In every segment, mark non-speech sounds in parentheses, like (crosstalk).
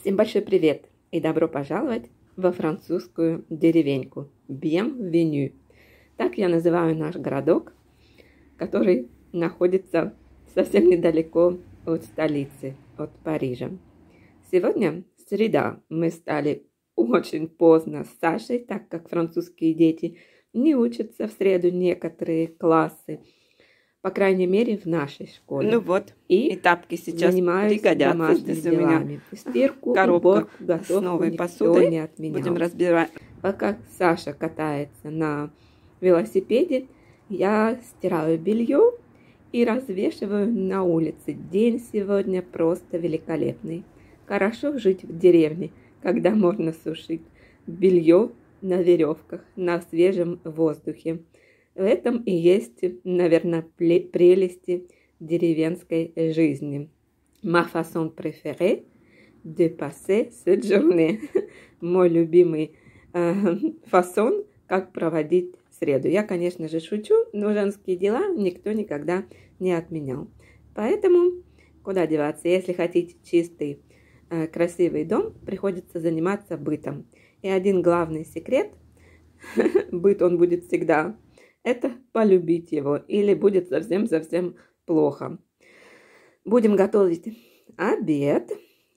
Всем большой привет и добро пожаловать во французскую деревеньку Бьем-Веню. Так я называю наш городок, который находится совсем недалеко от столицы, от Парижа. Сегодня среда. Мы стали очень поздно с Сашей, так как французские дети не учатся в среду некоторые классы – по крайней мере, в нашей школе. Ну вот, и тапки сейчас занимаюсь пригодятся здесь у меня. Стирку, коробка уборку, готовку с новой посудой. не отменял. Будем разбирать. Пока Саша катается на велосипеде, я стираю белье и развешиваю на улице. День сегодня просто великолепный. Хорошо жить в деревне, когда можно сушить белье на веревках, на свежем воздухе. В этом и есть, наверное, прелести деревенской жизни. Ma façon préférée de passer cette journée. (laughs) Мой любимый э, фасон, как проводить среду. Я, конечно же, шучу, но женские дела никто никогда не отменял. Поэтому куда деваться, если хотите чистый, э, красивый дом, приходится заниматься бытом. И один главный секрет – (laughs) быт он будет всегда это полюбить его, или будет совсем-совсем плохо. Будем готовить обед.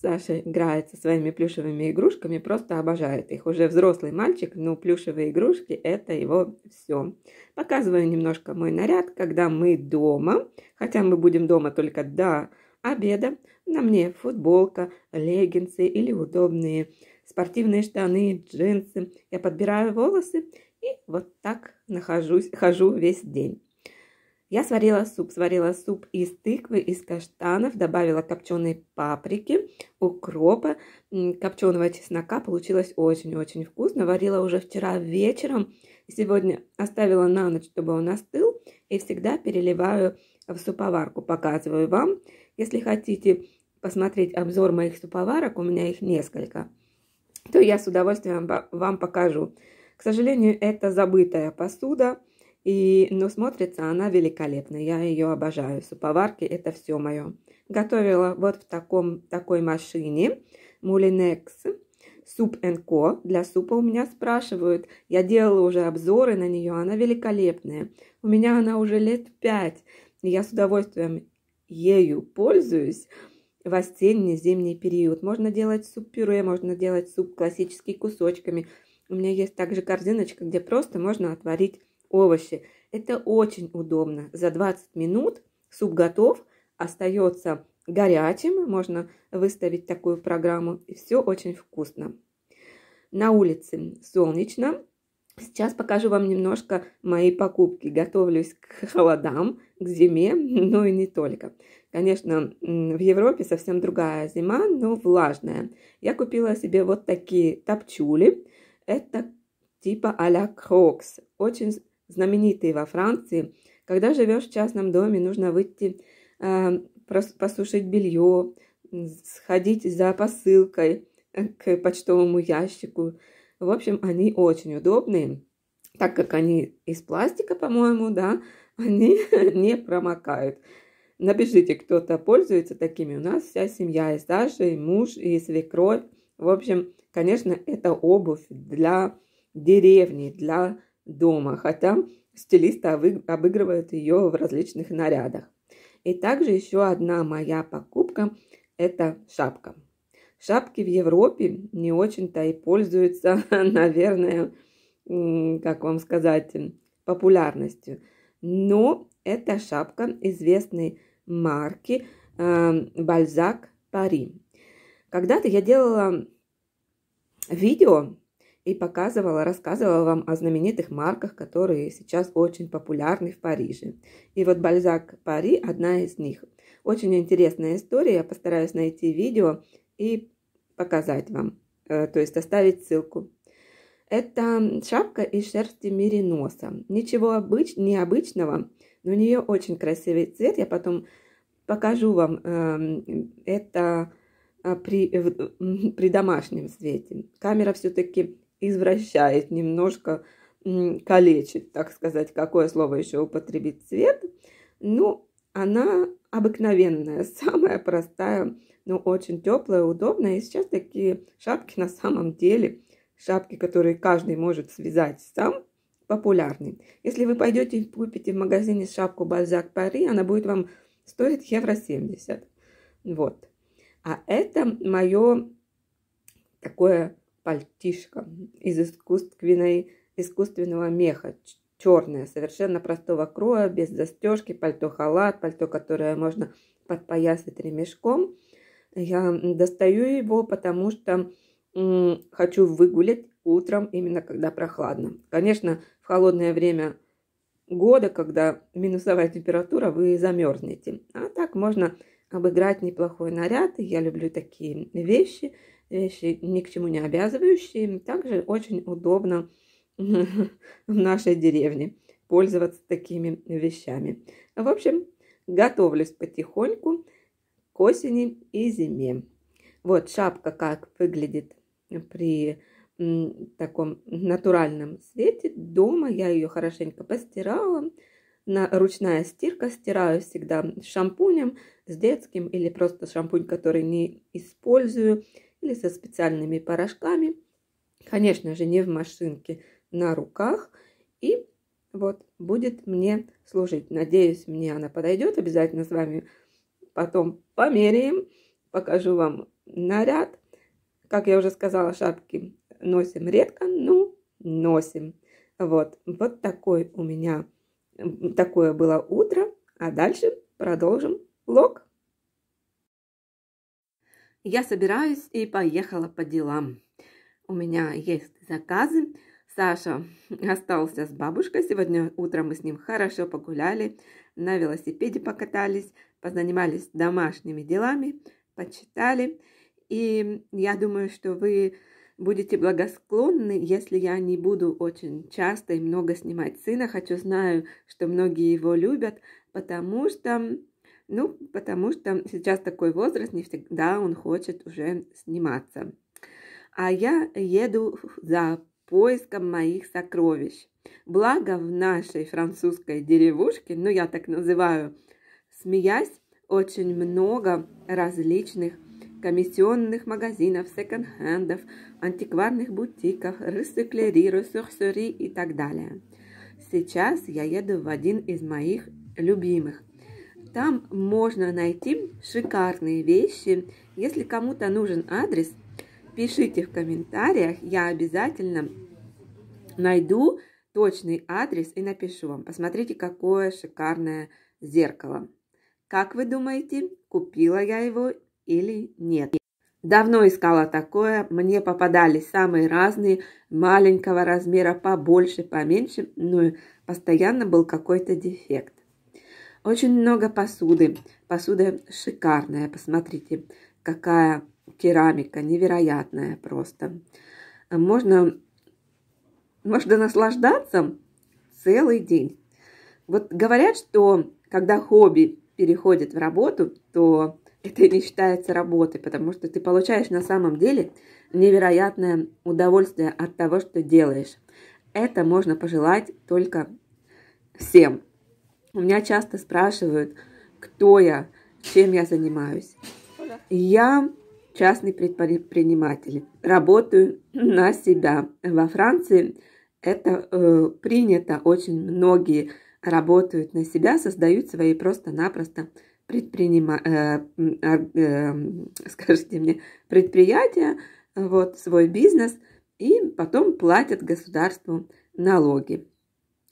Саша играет со своими плюшевыми игрушками, просто обожает их. Уже взрослый мальчик, но плюшевые игрушки – это его все. Показываю немножко мой наряд, когда мы дома, хотя мы будем дома только до обеда. На мне футболка, леггинсы или удобные спортивные штаны, джинсы. Я подбираю волосы и вот так нахожусь, хожу весь день. Я сварила суп, сварила суп из тыквы, из каштанов, добавила копченой паприки, укропа, копченого чеснока. Получилось очень-очень вкусно. Варила уже вчера вечером. Сегодня оставила на ночь, чтобы он остыл. И всегда переливаю в суповарку. Показываю вам. Если хотите посмотреть обзор моих суповарок, у меня их несколько, то я с удовольствием вам покажу. К сожалению, это забытая посуда, и, но смотрится она великолепно. Я ее обожаю. Суповарки – это все мое. Готовила вот в таком, такой машине Moulinex Soup Co Для супа у меня спрашивают. Я делала уже обзоры на нее. Она великолепная. У меня она уже лет пять. И я с удовольствием ею пользуюсь в осенний-зимний период. Можно делать суп-пюре, можно делать суп классический кусочками, у меня есть также корзиночка, где просто можно отварить овощи. Это очень удобно. За 20 минут суп готов, остается горячим. Можно выставить такую программу. И все очень вкусно. На улице солнечно. Сейчас покажу вам немножко мои покупки. Готовлюсь к (laughs) холодам, к зиме, (laughs) но и не только. Конечно, в Европе совсем другая зима, но влажная. Я купила себе вот такие топчули. Это типа а-ля крокс, очень знаменитый во Франции. Когда живешь в частном доме, нужно выйти э, посушить белье, сходить за посылкой э, к почтовому ящику. В общем, они очень удобные, так как они из пластика, по-моему, да, (laughs) они не промокают. Напишите, кто-то пользуется такими. У нас вся семья есть, даже и муж, и свекровь. В общем, Конечно, это обувь для деревни, для дома, хотя стилисты обыгрывают ее в различных нарядах. И также еще одна моя покупка – это шапка. Шапки в Европе не очень-то и пользуются, (laughs) наверное, как вам сказать, популярностью. Но это шапка известной марки э, Бальзак Пари. Когда-то я делала видео и показывала, рассказывала вам о знаменитых марках, которые сейчас очень популярны в Париже. И вот Бальзак Пари – одна из них. Очень интересная история, я постараюсь найти видео и показать вам, э, то есть оставить ссылку. Это шапка из шерсти мериноса. Ничего обыч... необычного, но у нее очень красивый цвет. Я потом покажу вам. Эм, это а, при, э, при домашнем свете. Камера все-таки извращает немножко, калечит, так сказать, какое слово еще употребить цвет. Ну, она обыкновенная, (laughs) самая простая, но очень теплая, удобная. И сейчас такие шапки на самом деле, шапки, которые каждый может связать сам, популярны. Если вы пойдете и купите в магазине шапку Бальзак Пари, она будет вам стоить евро 70. Вот. А это мое такое пальтишко из искусственной, искусственного меха, черное, совершенно простого кроя, без застежки, пальто-халат, пальто, которое можно подпоясать ремешком. Я достаю его, потому что хочу выгулять утром, именно когда прохладно. Конечно, в холодное время года, когда минусовая температура, вы замерзнете. А так можно обыграть неплохой наряд. Я люблю такие вещи, вещи ни к чему не обязывающие. Также очень удобно (laughs) в нашей деревне пользоваться такими вещами. В общем, готовлюсь потихоньку к осени и зиме. Вот шапка как выглядит при таком натуральном свете. Дома я ее хорошенько постирала. На ручная стирка стираю всегда шампунем, с детским или просто шампунь, который не использую, или со специальными порошками. Конечно же, не в машинке, на руках. И вот будет мне служить. Надеюсь, мне она подойдет. Обязательно с вами потом померяем. Покажу вам наряд. Как я уже сказала, шапки носим редко, ну, носим. Вот, вот такой у меня, такое было утро. А дальше продолжим Лок. Я собираюсь и поехала по делам. У меня есть заказы. Саша остался с бабушкой. Сегодня утром мы с ним хорошо погуляли, на велосипеде покатались, позанимались домашними делами, почитали. И я думаю, что вы будете благосклонны, если я не буду очень часто и много снимать сына. Хочу, знаю, что многие его любят, потому что ну, потому что сейчас такой возраст, не всегда он хочет уже сниматься. А я еду за поиском моих сокровищ. Благо в нашей французской деревушке, ну я так называю, смеясь, очень много различных комиссионных магазинов, секонд-хендов, антикварных бутиков, рециклери, ресурсери и так далее. Сейчас я еду в один из моих любимых там можно найти шикарные вещи. Если кому-то нужен адрес, пишите в комментариях, я обязательно найду точный адрес и напишу вам. Посмотрите, какое шикарное зеркало. Как вы думаете, купила я его или нет? Давно искала такое, мне попадались самые разные, маленького размера, побольше, поменьше, но постоянно был какой-то дефект. Очень много посуды. Посуда шикарная, посмотрите, какая керамика, невероятная просто. Можно, можно наслаждаться целый день. Вот говорят, что когда хобби переходит в работу, то это не считается работой, потому что ты получаешь на самом деле невероятное удовольствие от того, что делаешь. Это можно пожелать только всем. У меня часто спрашивают, кто я, чем я занимаюсь. Я частный предприниматель, работаю на себя. Во Франции это э, принято, очень многие работают на себя, создают свои просто-напросто предпринима... э, а, э, э, (laughs) скажите мне, предприятия, вот свой бизнес, и потом платят государству налоги.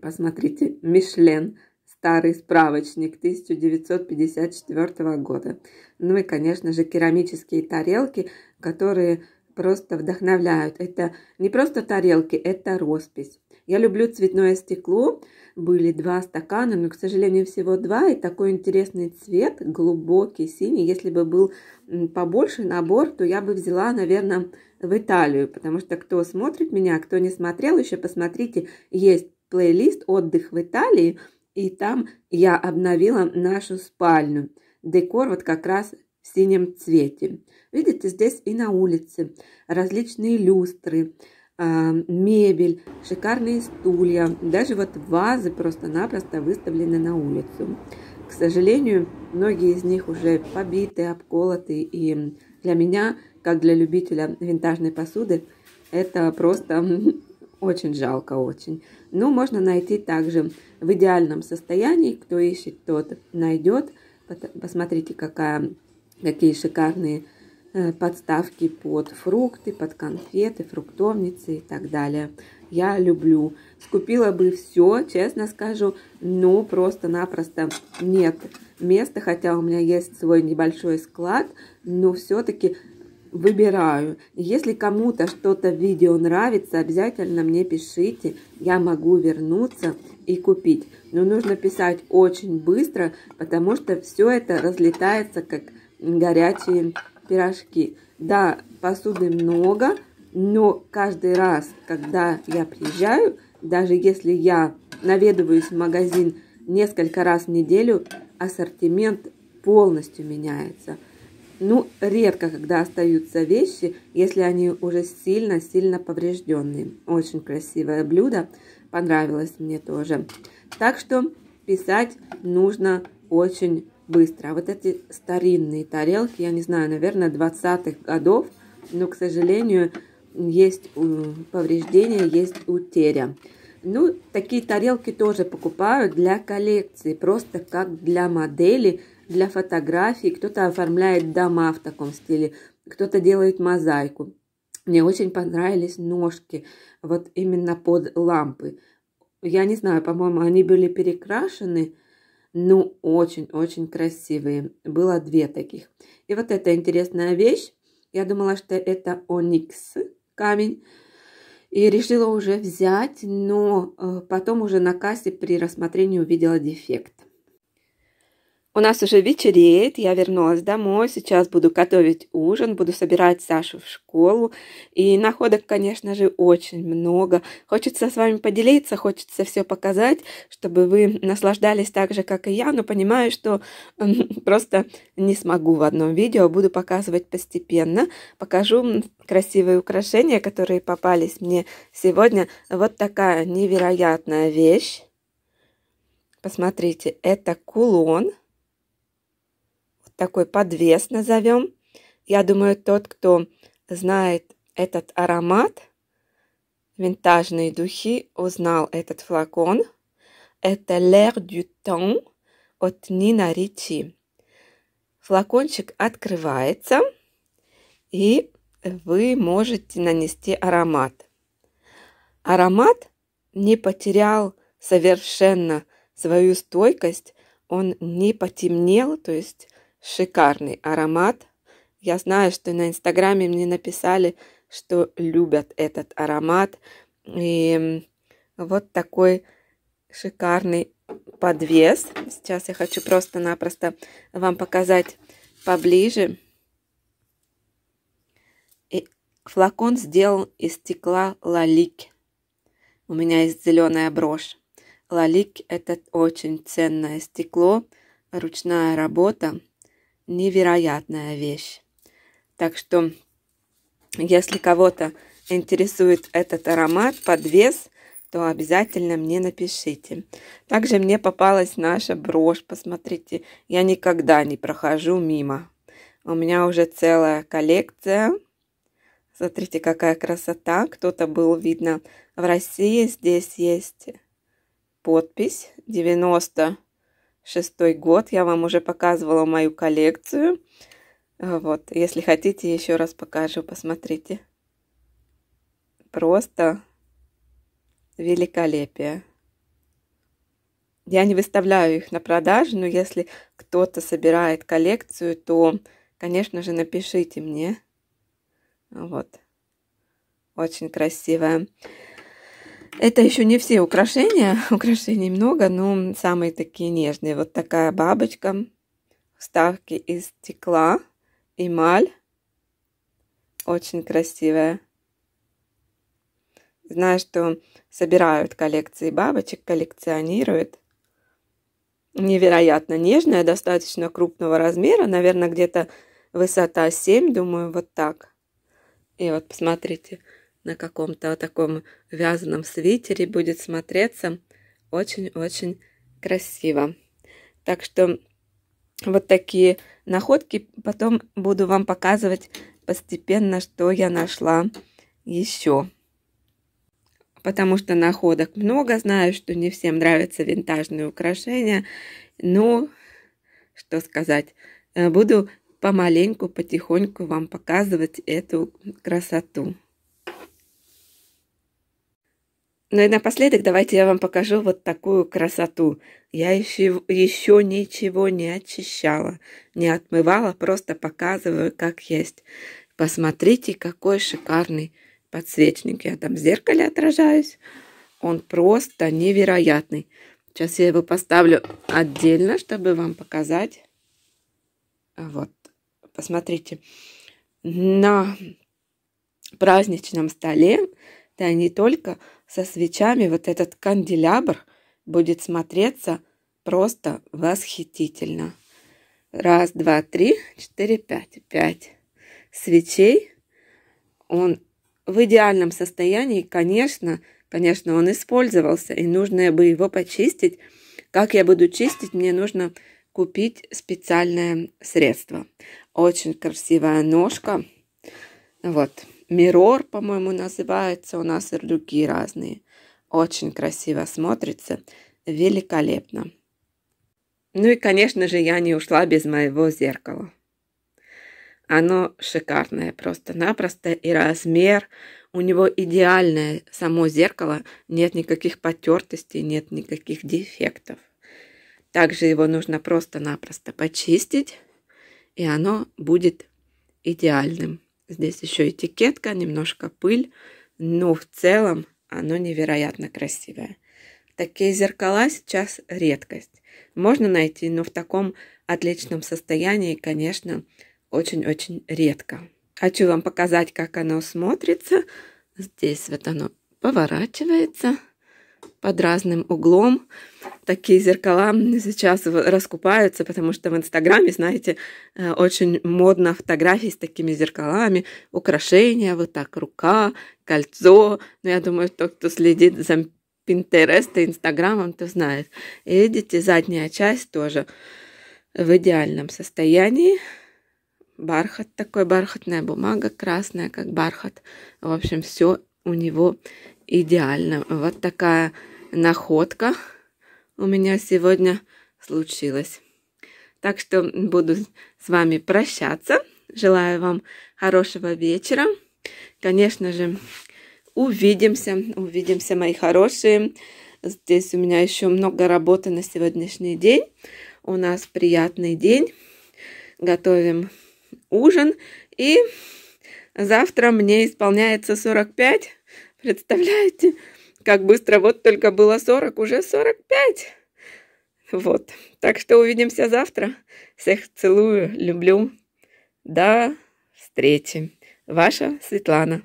Посмотрите, Мишлен старый справочник 1954 года. Ну и, конечно же, керамические тарелки, которые просто вдохновляют. Это не просто тарелки, это роспись. Я люблю цветное стекло. Были два стакана, но, к сожалению, всего два. И такой интересный цвет, глубокий, синий. Если бы был побольше набор, то я бы взяла, наверное, в Италию. Потому что кто смотрит меня, а кто не смотрел еще, посмотрите, есть плейлист «Отдых в Италии», и там я обновила нашу спальню. Декор вот как раз в синем цвете. Видите, здесь и на улице различные люстры, а, мебель, шикарные стулья. Даже вот вазы просто-напросто выставлены на улицу. К сожалению, многие из них уже побиты, обколоты. И для меня, как для любителя винтажной посуды, это просто очень жалко, очень. Но можно найти также в идеальном состоянии. Кто ищет, тот найдет. Посмотрите, какая, какие шикарные э, подставки под фрукты, под конфеты, фруктовницы и так далее. Я люблю. Скупила бы все, честно скажу, но просто-напросто нет места, хотя у меня есть свой небольшой склад, но все-таки выбираю. Если кому-то что-то видео нравится, обязательно мне пишите. Я могу вернуться и купить. Но нужно писать очень быстро, потому что все это разлетается как горячие пирожки. Да, посуды много, но каждый раз, когда я приезжаю, даже если я наведываюсь в магазин несколько раз в неделю, ассортимент полностью меняется – ну, редко, когда остаются вещи, если они уже сильно-сильно поврежденные. Очень красивое блюдо, понравилось мне тоже. Так что писать нужно очень быстро. вот эти старинные тарелки, я не знаю, наверное, 20-х годов, но, к сожалению, есть повреждения, есть утеря. Ну, такие тарелки тоже покупают для коллекции, просто как для модели – для фотографий, кто-то оформляет дома в таком стиле, кто-то делает мозаику. Мне очень понравились ножки, вот именно под лампы. Я не знаю, по-моему, они были перекрашены, но ну, очень-очень красивые. Было две таких. И вот эта интересная вещь. Я думала, что это оникс камень. И решила уже взять, но э, потом уже на кассе при рассмотрении увидела дефект. У нас уже вечереет, я вернулась домой, сейчас буду готовить ужин, буду собирать Сашу в школу. И находок, конечно же, очень много. Хочется с вами поделиться, хочется все показать, чтобы вы наслаждались так же, как и я, но понимаю, что эм, (laughs) просто не смогу в одном видео, а буду показывать постепенно. Покажу красивые украшения, которые попались мне сегодня. Вот такая невероятная вещь. Посмотрите, это кулон такой подвес назовем. Я думаю, тот, кто знает этот аромат, винтажные духи, узнал этот флакон. Это L'air du temps от Нина Ричи. Флакончик открывается, и вы можете нанести аромат. Аромат не потерял совершенно свою стойкость, он не потемнел, то есть Шикарный аромат. Я знаю, что на Инстаграме мне написали, что любят этот аромат. И вот такой шикарный подвес. Сейчас я хочу просто-напросто вам показать поближе. И флакон сделан из стекла лалик. У меня есть зеленая брошь. Лалик – это очень ценное стекло, ручная работа невероятная вещь. Так что, если кого-то интересует этот аромат, подвес, то обязательно мне напишите. Также мне попалась наша брошь, посмотрите, я никогда не прохожу мимо. У меня уже целая коллекция. Смотрите, какая красота. Кто-то был, видно, в России. Здесь есть подпись 90 шестой год. Я вам уже показывала мою коллекцию. А, вот, если хотите, еще раз покажу, посмотрите. Просто великолепие. Я не выставляю их на продажу, но если кто-то собирает коллекцию, то, конечно же, напишите мне. Вот. Очень красивая. Это еще не все украшения. (laughs) Украшений много, но самые такие нежные. Вот такая бабочка. Вставки из стекла. Эмаль. Очень красивая. Знаю, что собирают коллекции бабочек, коллекционируют. Невероятно нежная, достаточно крупного размера. Наверное, где-то высота 7, думаю, вот так. И вот посмотрите, на каком-то таком вязаном свитере будет смотреться очень-очень красиво. Так что вот такие находки потом буду вам показывать постепенно, что я нашла еще. Потому что находок много, знаю, что не всем нравятся винтажные украшения, но ну, что сказать, э, буду помаленьку, потихоньку вам показывать эту красоту. Ну и напоследок давайте я вам покажу вот такую красоту. Я еще, еще ничего не очищала, не отмывала, просто показываю, как есть. Посмотрите, какой шикарный подсвечник. Я там в зеркале отражаюсь. Он просто невероятный. Сейчас я его поставлю отдельно, чтобы вам показать. Вот, посмотрите. На праздничном столе, да не только, со свечами вот этот канделябр будет смотреться просто восхитительно. Раз, два, три, четыре, пять. Пять свечей. Он в идеальном состоянии, конечно, конечно, он использовался, и нужно бы его почистить. Как я буду чистить, мне нужно купить специальное средство. Очень красивая ножка. Вот. Мирор, по-моему, называется. У нас и другие разные. Очень красиво смотрится. Великолепно. Ну и, конечно же, я не ушла без моего зеркала. Оно шикарное просто-напросто, и размер у него идеальное само зеркало, нет никаких потертостей, нет никаких дефектов. Также его нужно просто-напросто почистить, и оно будет идеальным. Здесь еще этикетка, немножко пыль, но в целом оно невероятно красивое. Такие зеркала сейчас редкость. Можно найти, но в таком отличном состоянии, конечно, очень-очень редко. Хочу вам показать, как оно смотрится. Здесь вот оно поворачивается под разным углом. Такие зеркала сейчас раскупаются, потому что в Инстаграме, знаете, э, очень модно фотографии с такими зеркалами, украшения, вот так рука, кольцо. Но ну, я думаю, тот, кто следит за Пинтерест и Инстаграмом, то знает. И видите, задняя часть тоже в идеальном состоянии. Бархат такой, бархатная бумага, красная, как бархат. В общем, все у него идеально. Вот такая находка у меня сегодня случилась. Так что буду с вами прощаться. Желаю вам хорошего вечера. Конечно же, увидимся. Увидимся, мои хорошие. Здесь у меня еще много работы на сегодняшний день. У нас приятный день. Готовим ужин. И завтра мне исполняется 45. Представляете, как быстро вот только было 40, уже 45. Вот. Так что увидимся завтра. Всех целую, люблю. До встречи. Ваша Светлана.